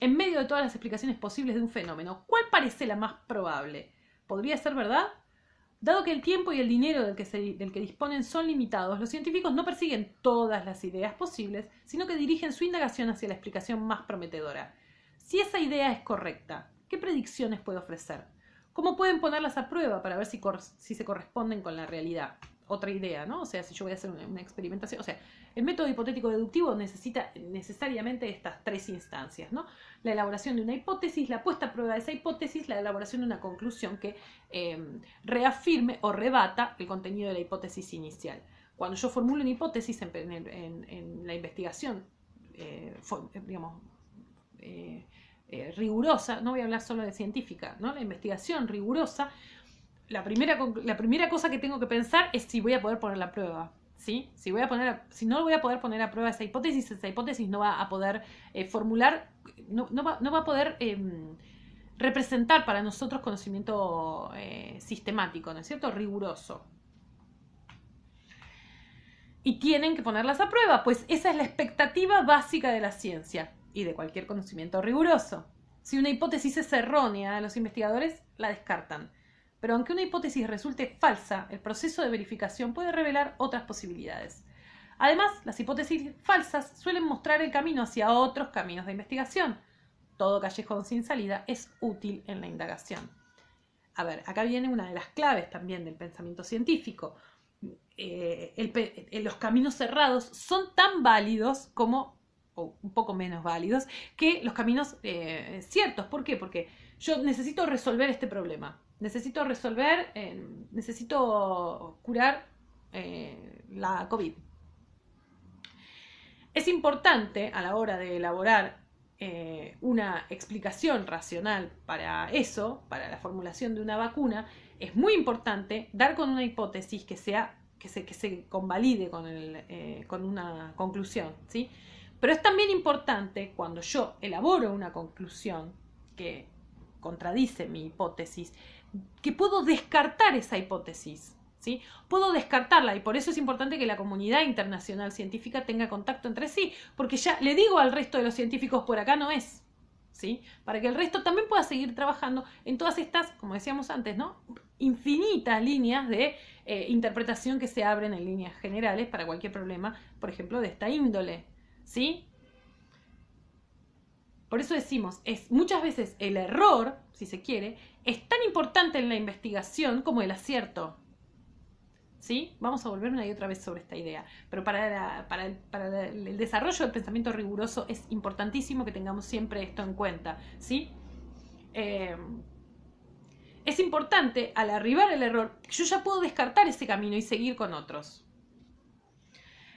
En medio de todas las explicaciones posibles de un fenómeno, ¿cuál parece la más probable? ¿Podría ser verdad? Dado que el tiempo y el dinero del que, disponen son limitados, los científicos no persiguen todas las ideas posibles, sino que dirigen su indagación hacia la explicación más prometedora. Si esa idea es correcta, ¿qué predicciones puede ofrecer? ¿Cómo pueden ponerlas a prueba para ver si se corresponden con la realidad? otra idea, ¿no? O sea, si yo voy a hacer una, experimentación, o sea, el método hipotético deductivo necesita necesariamente estas tres instancias, ¿no? La elaboración de una hipótesis, la puesta a prueba de esa hipótesis, la elaboración de una conclusión que em, reafirme o rebata el contenido de la hipótesis inicial. Cuando yo formulo una hipótesis en, la investigación, eh, digamos, eh, eh, rigurosa, no voy a hablar solo de científica, ¿no? La investigación rigurosa la primera, cosa que tengo que pensar es si voy a poder poner la prueba. ¿Sí? Si, voy a poner si no voy a poder poner a prueba esa hipótesis, esa hipótesis no va a poder eh, formular, no, va, a poder em, representar para nosotros conocimiento eh, sistemático, ¿no es cierto? Riguroso. Y tienen que ponerlas a prueba, pues esa es la expectativa básica de la ciencia y de cualquier conocimiento riguroso. Si una hipótesis es errónea, los investigadores la descartan. Pero aunque una hipótesis resulte falsa, el proceso de verificación puede revelar otras posibilidades. Además, las hipótesis falsas suelen mostrar el camino hacia otros caminos de investigación. Todo callejón sin salida es útil en la indagación. A ver, acá viene una de las claves también del pensamiento científico. Eh, eh, los caminos cerrados son tan válidos como, o un poco menos válidos, que los caminos eh, ciertos. ¿Por qué? Porque yo necesito resolver este problema necesito resolver, eh, necesito curar eh, la COVID. Es importante a la hora de elaborar eh, una explicación racional para eso, para la formulación de una vacuna, es muy importante dar con una hipótesis que sea que se, que se convalide con, con una conclusión, ¿sí? Pero es también importante cuando yo elaboro una conclusión que contradice mi hipótesis, que puedo descartar esa hipótesis. ¿Sí? Puedo descartarla y por eso es importante que la comunidad internacional científica tenga contacto entre sí, porque ya le digo al resto de los científicos por acá no es, ¿sí? Para que el resto también pueda seguir trabajando en todas estas, como decíamos antes, ¿no? Infinitas líneas de eh, interpretación que se abren en líneas generales para cualquier problema, por ejemplo, de esta índole, ¿sí? Por eso decimos, es muchas veces el error si se quiere, es tan importante en la investigación como el acierto. ¿Sí? Vamos a volver una y otra vez sobre esta idea. Pero para, el, desarrollo del pensamiento riguroso es importantísimo que tengamos siempre esto en cuenta. ¿sí? Eh, es importante, al arribar el error, yo ya puedo descartar ese camino y seguir con otros.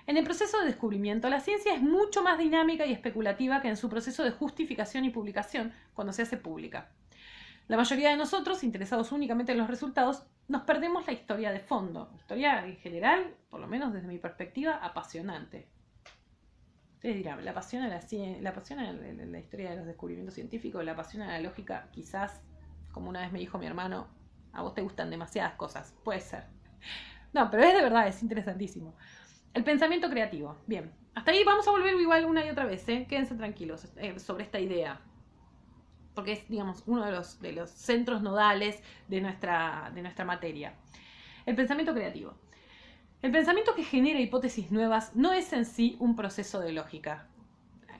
En el proceso de descubrimiento, la ciencia es mucho más dinámica y especulativa que en su proceso de justificación y publicación cuando se hace pública. La mayoría de nosotros, interesados únicamente en los resultados, nos perdemos la historia de fondo. Historia en general, por lo menos desde mi perspectiva, apasionante. Ustedes dirán, ¿la pasión la, la, pasión la historia de los descubrimientos científicos? ¿La pasión a la lógica? Quizás, como una vez me dijo mi hermano, a vos te gustan demasiadas cosas. Puede ser. No, pero es de verdad, es interesantísimo. El pensamiento creativo. Bien, hasta ahí vamos a volver igual una y otra vez, ¿eh? quédense tranquilos eh, sobre esta idea porque es, digamos, uno de los, centros nodales de nuestra, materia. El pensamiento creativo. El pensamiento que genera hipótesis nuevas no es en sí un proceso de lógica.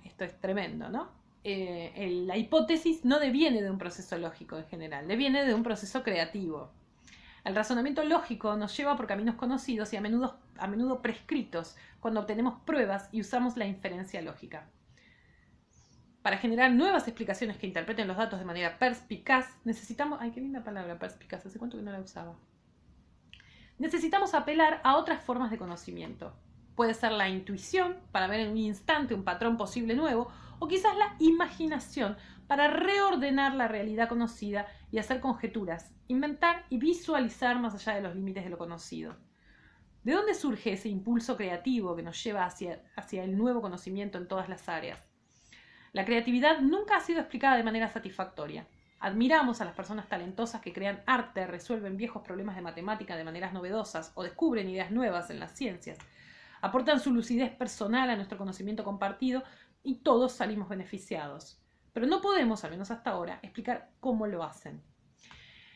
Esto es tremendo, ¿no? Eh, la hipótesis no deviene de un proceso lógico en general, deviene de un proceso creativo. El razonamiento lógico nos lleva por caminos conocidos y a a menudo prescritos cuando obtenemos pruebas y usamos la inferencia lógica. Para generar nuevas explicaciones que interpreten los datos de manera perspicaz, necesitamos... ¡Ay, qué linda palabra, perspicaz! Hace cuánto que no la usaba. Necesitamos apelar a otras formas de conocimiento. Puede ser la intuición, para ver en un instante un patrón posible nuevo, o quizás la imaginación, para reordenar la realidad conocida y hacer conjeturas, inventar y visualizar más allá de los límites de lo conocido. ¿De dónde surge ese impulso creativo que nos lleva hacia, hacia el nuevo conocimiento en todas las áreas? La creatividad nunca ha sido explicada de manera satisfactoria. Admiramos a las personas talentosas que crean arte, resuelven viejos problemas de matemática de maneras novedosas o descubren ideas nuevas en las ciencias. Aportan su lucidez personal a nuestro conocimiento compartido y todos salimos beneficiados. Pero no podemos, al menos hasta ahora, explicar cómo lo hacen.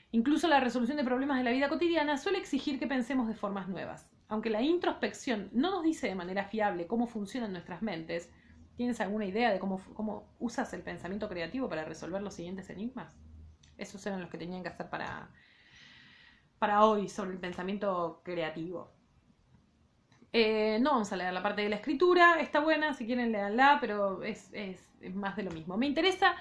Incluso la resolución de problemas de la vida cotidiana suele exigir que pensemos de formas nuevas. Aunque la introspección no nos dice de manera fiable cómo funcionan nuestras mentes, ¿Tienes alguna idea de cómo, cómo usas el pensamiento creativo para resolver los siguientes enigmas? Esos eran los que tenían que hacer para, para hoy sobre el pensamiento creativo. Eh, no vamos a leer la parte de la escritura, está buena, si quieren leanla, pero es, más de lo mismo. Me interesa,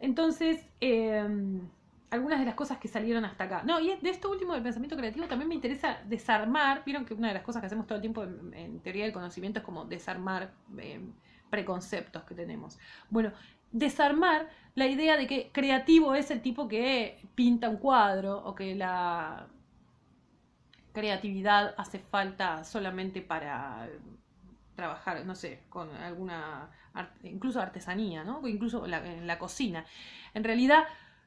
entonces, em, algunas de las cosas que salieron hasta acá. No, y de esto último del pensamiento creativo también me interesa desarmar, vieron que una de las cosas que hacemos todo el tiempo en, teoría del conocimiento es como desarmar... Em, preconceptos que tenemos. Bueno, desarmar la idea de que creativo es el tipo que pinta un cuadro o que la creatividad hace falta solamente para eh, trabajar, no sé, con alguna, incluso artesanía, ¿no? incluso en la cocina. En realidad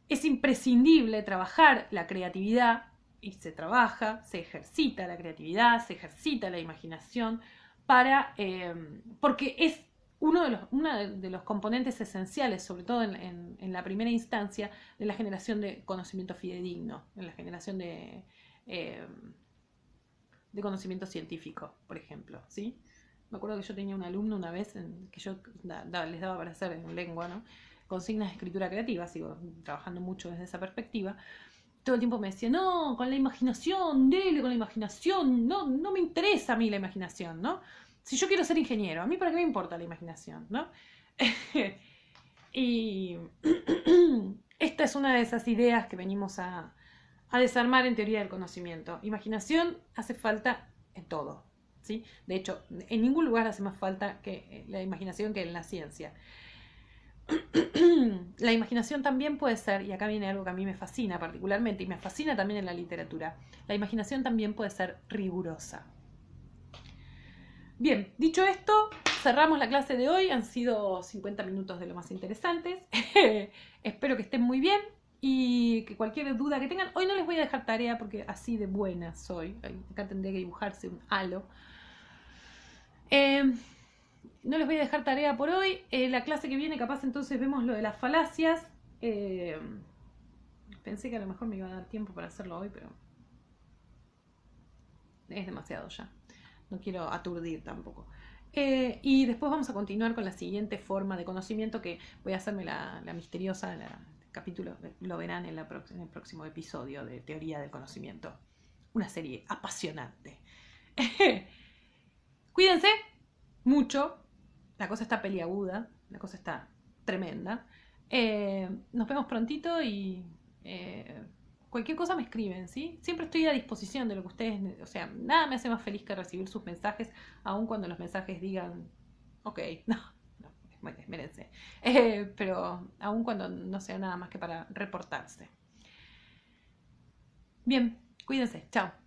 es imprescindible trabajar la creatividad y se trabaja, se ejercita la creatividad, se ejercita la imaginación, para, eh, porque es uno de los, una de los componentes esenciales, sobre todo en, en, la primera instancia, de la generación de conocimiento fidedigno, en la generación de, eh, de conocimiento científico, por ejemplo. ¿sí? Me acuerdo que yo tenía un alumno una vez que yo les daba para hacer en lengua, ¿no? consignas de escritura creativa, sigo trabajando mucho desde esa perspectiva. Todo el tiempo me decía, no, con la imaginación, dele con la imaginación, no, no me interesa a mí la imaginación, ¿no? si yo quiero ser ingeniero, a mí para qué me importa la imaginación, ¿no? y esta es una de esas ideas que venimos a, desarmar en teoría del conocimiento. Imaginación hace falta en todo, ¿sí? De hecho, en ningún lugar hace más falta que eh, la imaginación que en la ciencia. la imaginación también puede ser, y acá viene algo que a mí me fascina particularmente, y me fascina también en la literatura, la imaginación también puede ser rigurosa. Bien, dicho esto, cerramos la clase de hoy. Han sido 50 minutos de lo más interesantes. Espero que estén muy bien y que cualquier duda que tengan. Hoy no les voy a dejar tarea porque así de buena soy. Acá tendría que dibujarse un halo. Em, no les voy a dejar tarea por hoy. Eh, la clase que viene, capaz entonces vemos lo de las falacias. Em, pensé que a lo mejor me iba a dar tiempo para hacerlo hoy, pero es demasiado ya no quiero aturdir tampoco. Eh, y después vamos a continuar con la siguiente forma de conocimiento que voy a hacerme la, misteriosa, el este capítulo lo verán en, la en el próximo episodio de Teoría del Conocimiento. Una serie apasionante. Cuídense mucho, la cosa está peliaguda, la cosa está tremenda. Eh, nos vemos prontito y... Eh, cualquier cosa me escriben, ¿sí? Siempre estoy a disposición de lo que ustedes, o sea, nada me hace más feliz que recibir sus mensajes, aun cuando los mensajes digan, ok, no, no espérense. Eh, pero aun cuando no sea nada más que para reportarse. Bien, cuídense, chao.